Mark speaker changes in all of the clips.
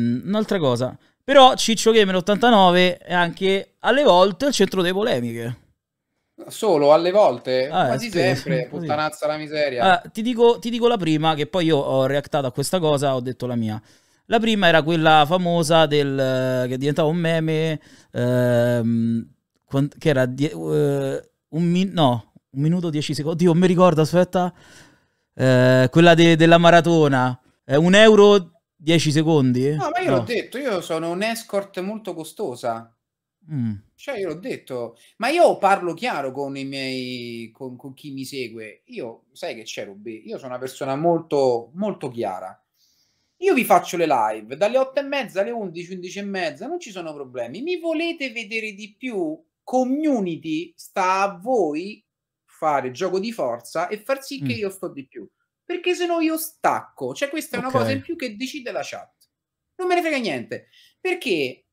Speaker 1: Ehm, un'altra cosa. Però Ciccio Gamer 89 è anche alle volte il centro delle polemiche.
Speaker 2: Solo alle volte, ah, quasi sì, sempre, sì, puttanazza la miseria. Allora, ah,
Speaker 1: ti, dico, ti, dico, la prima, che poi io ho reactato a questa cosa, ho detto la mia. La prima era quella famosa del, eh, che diventava un meme, ehm, che era die, uh, un, min, no, un minuto, dieci secondi, Oddio, non mi ricordo, aspetta, eh, quella de, della maratona, eh, un euro 10 secondi? No, ma io no. l'ho detto,
Speaker 2: io sono un escort molto costosa. Mm. Cioè, io l'ho detto, ma io parlo chiaro con i miei, con, con chi mi segue. Io, sai che c'è, Rubi, io sono una persona molto, molto chiara. Io vi faccio le live dalle 8 e mezza alle 11, 11 e mezza, non ci sono problemi. Mi volete vedere di più? Community sta a voi fare gioco di forza e far sì mm. che io sto di più perché se no io stacco. Cioè, questa è una cosa in più che decide la chat. Non me ne frega niente. Perché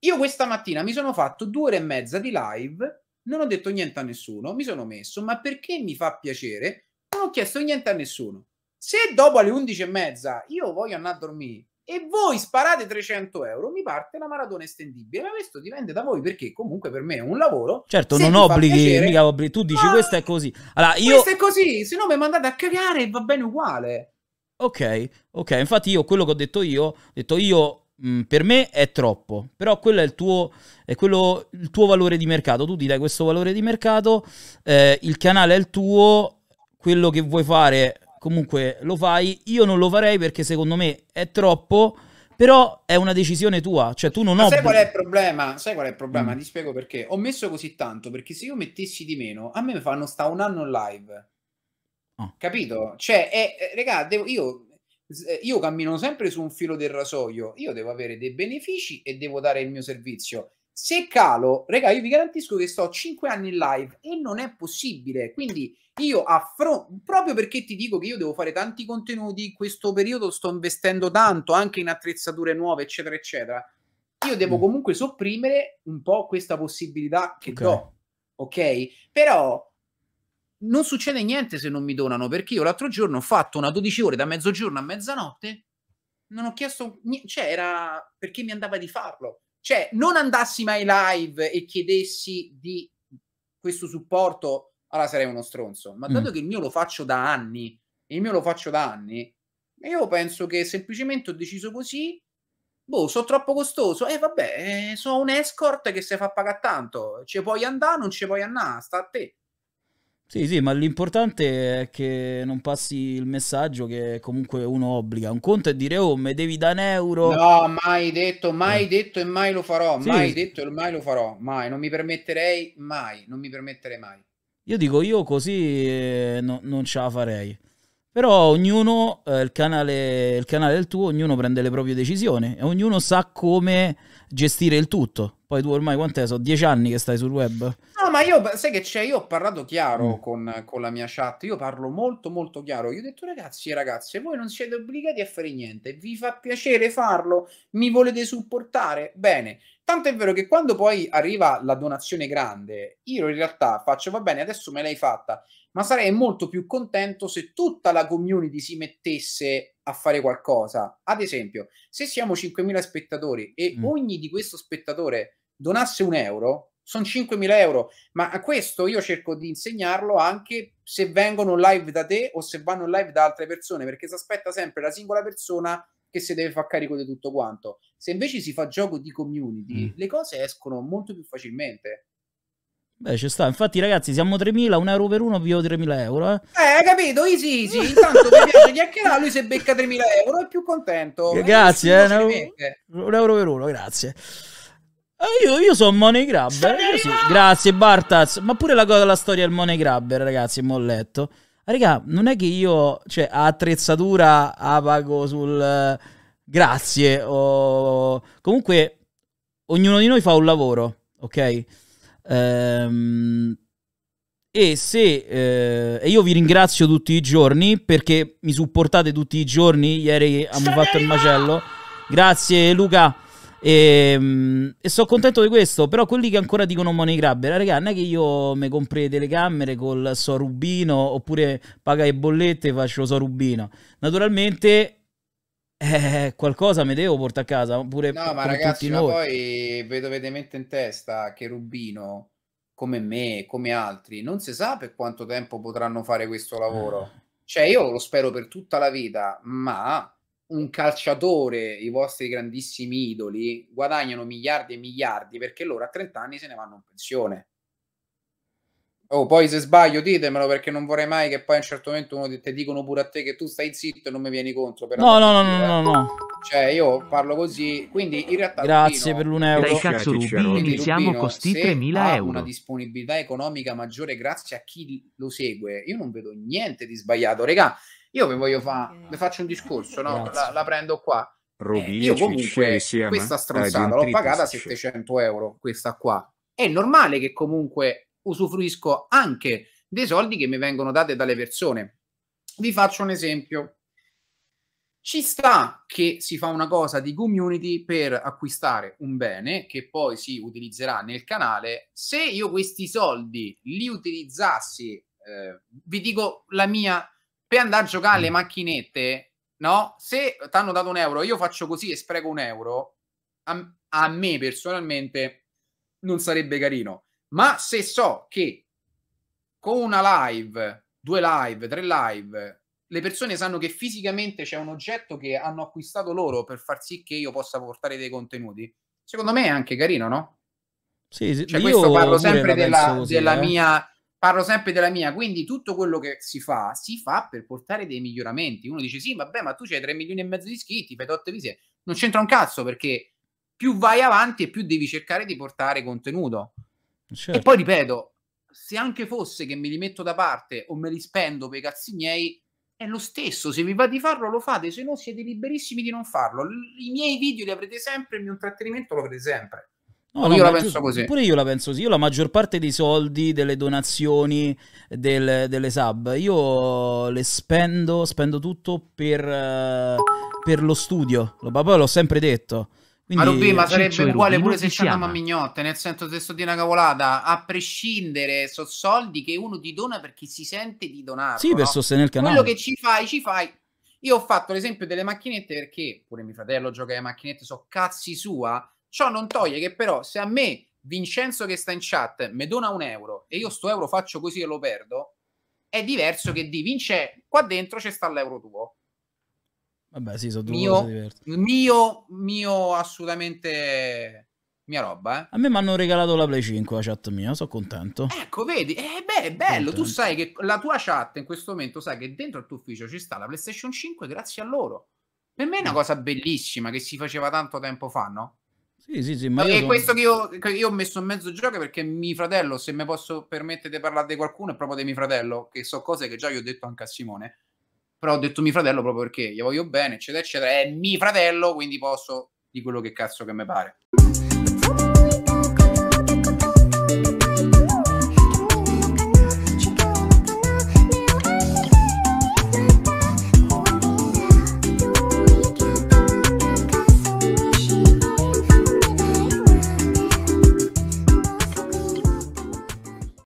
Speaker 2: io questa mattina mi sono fatto due ore e mezza di live, non ho detto niente a nessuno, mi sono messo, ma perché mi fa piacere, non ho chiesto niente a nessuno. Se dopo alle undici e mezza io voglio andare a dormire, e voi sparate 300 euro, mi parte la maratona estendibile. Ma questo dipende da voi perché comunque per me è un lavoro. Certo, non obblighi, piacere, mica
Speaker 1: obblighi. Tu dici questo è così. Allora, io... Questo è
Speaker 2: così, se no mi mandate a cagare e va bene uguale.
Speaker 1: Ok, ok, infatti io quello che ho detto io, ho detto io mm, per me è troppo, però quello è, il tuo, è quello, il tuo, valore di mercato, tu ti dai questo valore di mercato, eh, il canale è il tuo, quello che vuoi fare comunque lo fai. Io non lo farei perché secondo me è troppo. Però è una decisione tua, cioè tu non ho. Sai qual è il
Speaker 2: problema? Sai qual è il problema? Mm. Ti spiego perché. Ho messo così tanto perché se io mettessi di meno, a me mi fanno sta un anno live. Oh. Capito? Cioè, è, regà, devo, io, eh, io cammino sempre su un filo del rasoio. Io devo avere dei benefici e devo dare il mio servizio. Se calo, raga, io vi garantisco che sto 5 anni in live e non è possibile. Quindi io affronto, proprio perché ti dico che io devo fare tanti contenuti, in questo periodo sto investendo tanto anche in attrezzature nuove, eccetera, eccetera. Io devo mm. comunque sopprimere un po' questa possibilità che okay. do, ok? Però non succede niente se non mi donano perché io l'altro giorno ho fatto una 12 ore da mezzogiorno a mezzanotte non ho chiesto niente, cioè era perché mi andava di farlo cioè, non andassi mai live e chiedessi di questo supporto, allora sarei uno stronzo. Ma dato mm. che il mio lo faccio da anni, e il mio lo faccio da anni, io penso che semplicemente ho deciso così, boh, sono troppo costoso, e eh, vabbè, eh, sono un escort che se fa pagare tanto, ci puoi andare, non ci puoi andare, sta a te.
Speaker 1: Sì, sì, ma l'importante è che non passi il messaggio che comunque uno obbliga. Un conto è dire, oh, me devi da un euro. No,
Speaker 2: mai detto, mai eh. detto e mai lo farò. Sì. Mai detto e mai lo farò. Mai, non mi permetterei mai, non mi permetterei mai.
Speaker 1: Io dico, io così eh, no, non ce la farei. Però ognuno, eh, il, canale, il canale è tuo, ognuno prende le proprie decisioni e ognuno sa come gestire il tutto. Poi tu ormai quant'è? Sono dieci anni che stai sul web.
Speaker 2: No, ma io, sai che c'è, io ho parlato chiaro mm. con, con, la mia chat, io parlo molto molto chiaro, io ho detto ragazzi e ragazze, voi non siete obbligati a fare niente, vi fa piacere farlo, mi volete supportare? Bene, tanto è vero che quando poi arriva la donazione grande, io in realtà faccio, va bene, adesso me l'hai fatta, ma sarei molto più contento se tutta la community si mettesse a fare qualcosa. Ad esempio, se siamo 5.000 spettatori e mm. ogni di questo spettatore donasse un euro, sono 5.000 euro, ma a questo io cerco di insegnarlo anche se vengono live da te o se vanno live da altre persone, perché si aspetta sempre la singola persona che si deve far carico di tutto quanto. Se invece si fa gioco di community, mm. le cose escono molto più facilmente.
Speaker 1: Beh, ci sta. Infatti, ragazzi, siamo 3.000, un euro per uno, vi 3.000 euro. Eh,
Speaker 2: eh capito? Easy, easy. Intanto mi piace chiacchierare, lui se becca 3.000 euro è più contento. Grazie, eh,
Speaker 1: eh un euro per uno, grazie. Eh, io, io sono Money Grabber. Sì. Grazie, Bartaz. Ma pure la cosa storia del Money Grabber, ragazzi, mi ho letto. Raga, non è che io, cioè, a attrezzatura apago sul eh, grazie o... Comunque, ognuno di noi fa un lavoro, ok? Ehm... E se eh, io vi ringrazio tutti i giorni perché mi supportate tutti i giorni. Ieri abbiamo fatto il macello. Grazie Luca. E, ehm, e sono contento di questo. Però quelli che ancora dicono money grabber, raga, non è che io mi compri le telecamere col so rubino oppure paga le bollette e faccio so rubino. Naturalmente eh, qualcosa mi devo portare a casa. Pure no, ma ragazzi, ma
Speaker 2: poi vedo vedamente in testa che Rubino, come me, come altri, non si sa per quanto tempo potranno fare questo lavoro. Eh. Cioè, io lo spero per tutta la vita, ma un calciatore, i vostri grandissimi idoli, guadagnano miliardi e miliardi perché loro a 30 anni se ne vanno in pensione. Oh, poi se sbaglio ditemelo perché non vorrei mai che poi a un certo momento uno ti dicono pure a te che tu stai zitto e non mi vieni contro. No, no, no, no, no, eh. no. Cioè io parlo così, quindi in realtà...
Speaker 1: Grazie per l'un euro. Dai cazzo Rubino, iniziamo con sti 3.000 euro. una
Speaker 2: disponibilità economica maggiore grazie a chi lo segue. Io non vedo niente di sbagliato, regà. Io vi voglio fare, vi faccio un discorso, no? La, la prendo qua. Rubino, eh, io comunque eh, questa stronzata l'ho pagata 700 euro, questa qua. È normale che comunque usufruisco anche dei soldi che mi vengono date dalle persone. Vi faccio un esempio. Ci sta che si fa una cosa di community per acquistare un bene che poi si utilizzerà nel canale. Se io questi soldi li utilizzassi, eh, vi dico la mia, per andare a giocare alle mm. macchinette, no? Se ti hanno dato un euro, io faccio così e spreco un euro, a, a me personalmente non sarebbe carino ma se so che con una live, due live, tre live, le persone sanno che fisicamente c'è un oggetto che hanno acquistato loro per far sì che io possa portare dei contenuti, secondo me è anche carino, no? Sì, sì. Cioè, questo parlo sempre della, così, della eh. mia parlo sempre della mia, quindi tutto quello che si fa, si fa per portare dei miglioramenti. Uno dice, sì, vabbè, ma tu c'hai 3 milioni e mezzo di iscritti, fai 8 visite. Non c'entra un cazzo, perché più vai avanti e più devi cercare di portare contenuto. Certo. E poi ripeto, se anche fosse che me li metto da parte o me li spendo per i cazzi miei, è lo stesso. Se vi va di farlo, lo fate, se no siete liberissimi di non farlo. I miei video li avrete sempre, il mio intrattenimento lo avrete sempre. No, no, io la penso giusto, così. Pure
Speaker 1: io la penso così. Io la maggior parte dei soldi, delle donazioni, del, delle sub, io le spendo, spendo tutto per, per lo studio. Lo, Poi l'ho sempre detto. Quindi, Arubì, ma sarebbe uguale pure se c'è una
Speaker 2: mignotte, nel senso se sto di una cavolata, a prescindere sono soldi che uno ti dona perché si sente di donare. Sì, no? per sostenere il canale. Quello che ci fai, ci fai. Io ho fatto l'esempio delle macchinette perché pure mio fratello gioca alle macchinette, so cazzi sua. Ciò non toglie che però se a me Vincenzo che sta in chat mi dona un euro e io sto euro faccio così e lo perdo, è diverso che di Vince qua dentro c'è sta l'euro tuo.
Speaker 1: Vabbè, sì, sono due mio, cose diverse.
Speaker 2: Mio, mio, assolutamente mia roba, eh.
Speaker 1: A me mi hanno regalato la Play 5, la chat mia, sono contento.
Speaker 2: Ecco, vedi, eh, beh, è bello, contento. tu sai che la tua chat in questo momento sai che dentro al tuo ufficio ci sta la PlayStation 5 grazie a loro. Per me è una mm. cosa bellissima che si faceva tanto tempo fa, no?
Speaker 1: Sì, sì, sì. Ma e sono... questo
Speaker 2: che io, che io, ho messo in mezzo gioco perché mio fratello, se mi posso permettere di parlare di qualcuno, è proprio di mio fratello, che so cose che già gli ho detto anche a Simone però ho detto mio fratello proprio perché gli voglio bene, eccetera, eccetera. È mio fratello, quindi posso di quello che cazzo che mi pare.